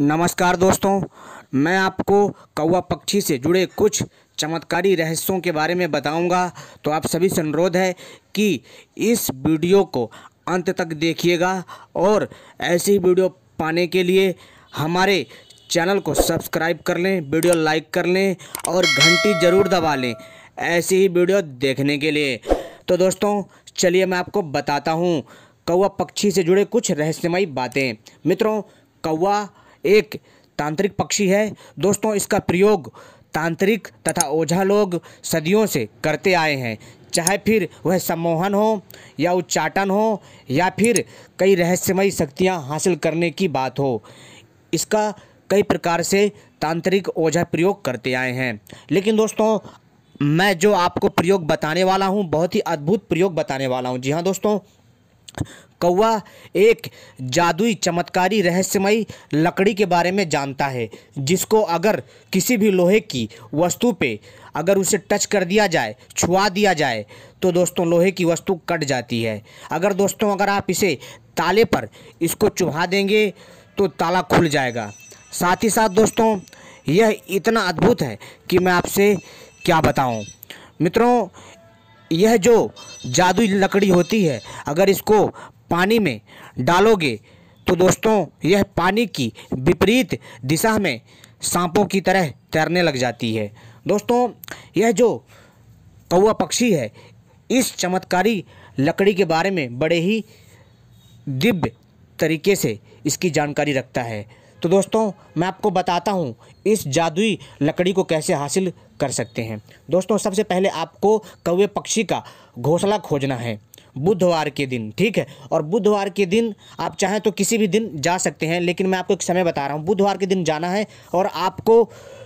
नमस्कार दोस्तों मैं आपको कौवा पक्षी से जुड़े कुछ चमत्कारी रहस्यों के बारे में बताऊंगा तो आप सभी से अनुरोध है कि इस वीडियो को अंत तक देखिएगा और ऐसी वीडियो पाने के लिए हमारे चैनल को सब्सक्राइब कर लें वीडियो लाइक कर लें और घंटी ज़रूर दबा लें ऐसी ही वीडियो देखने के लिए तो दोस्तों चलिए मैं आपको बताता हूँ कौवा पक्षी से जुड़े कुछ रहस्यमयी बातें मित्रों कौवा एक तांत्रिक पक्षी है दोस्तों इसका प्रयोग तांत्रिक तथा ओझा लोग सदियों से करते आए हैं चाहे फिर वह सम्मोहन हो या उच्चाटन हो या फिर कई रहस्यमयी शक्तियाँ हासिल करने की बात हो इसका कई प्रकार से तांत्रिक ओझा प्रयोग करते आए हैं लेकिन दोस्तों मैं जो आपको प्रयोग बताने वाला हूँ बहुत ही अद्भुत प्रयोग बताने वाला हूँ जी हाँ दोस्तों कौवा एक जादुई चमत्कारी रहस्यमयी लकड़ी के बारे में जानता है जिसको अगर किसी भी लोहे की वस्तु पे अगर उसे टच कर दिया जाए छुआ दिया जाए तो दोस्तों लोहे की वस्तु कट जाती है अगर दोस्तों अगर आप इसे ताले पर इसको चुभा देंगे तो ताला खुल जाएगा साथ ही साथ दोस्तों यह इतना अद्भुत है कि मैं आपसे क्या बताऊँ मित्रों यह जो जादुई लकड़ी होती है अगर इसको पानी में डालोगे तो दोस्तों यह पानी की विपरीत दिशा में सांपों की तरह तैरने लग जाती है दोस्तों यह जो कौआ पक्षी है इस चमत्कारी लकड़ी के बारे में बड़े ही दिव्य तरीके से इसकी जानकारी रखता है तो दोस्तों मैं आपको बताता हूँ इस जादुई लकड़ी को कैसे हासिल कर सकते हैं दोस्तों सबसे पहले आपको कौवे पक्षी का घोंसला खोजना है बुधवार के दिन ठीक है और बुधवार के दिन आप चाहें तो किसी भी दिन जा सकते हैं लेकिन मैं आपको एक समय बता रहा हूँ बुधवार के दिन जाना है और आपको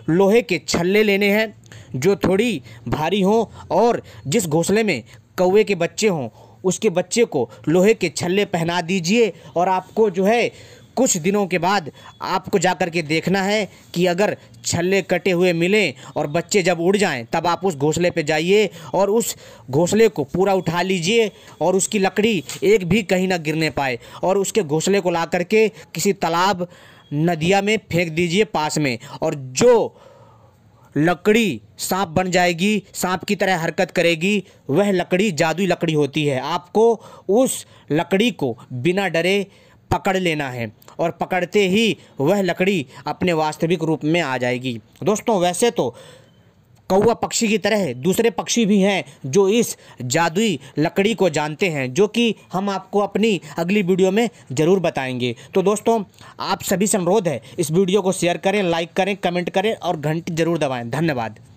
लोहे के छल्ले लेने हैं जो थोड़ी भारी हों और जिस घोंसले में कौवे के बच्चे हों उसके बच्चे को लोहे के छल्ले पहना दीजिए और आपको जो है कुछ दिनों के बाद आपको जा कर के देखना है कि अगर छल्ले कटे हुए मिलें और बच्चे जब उड़ जाएं तब आप उस घोंसले पे जाइए और उस घोंसले को पूरा उठा लीजिए और उसकी लकड़ी एक भी कहीं ना गिरने पाए और उसके घोंसले को ला करके किसी तालाब नदिया में फेंक दीजिए पास में और जो लकड़ी सांप बन जाएगी सांप की तरह हरकत करेगी वह लकड़ी जादुई लकड़ी होती है आपको उस लकड़ी को बिना डरे पकड़ लेना है और पकड़ते ही वह लकड़ी अपने वास्तविक रूप में आ जाएगी दोस्तों वैसे तो कौआ पक्षी की तरह दूसरे पक्षी भी हैं जो इस जादुई लकड़ी को जानते हैं जो कि हम आपको अपनी अगली वीडियो में ज़रूर बताएंगे तो दोस्तों आप सभी से अनुरोध है इस वीडियो को शेयर करें लाइक करें कमेंट करें और घंटी ज़रूर दबाएं धन्यवाद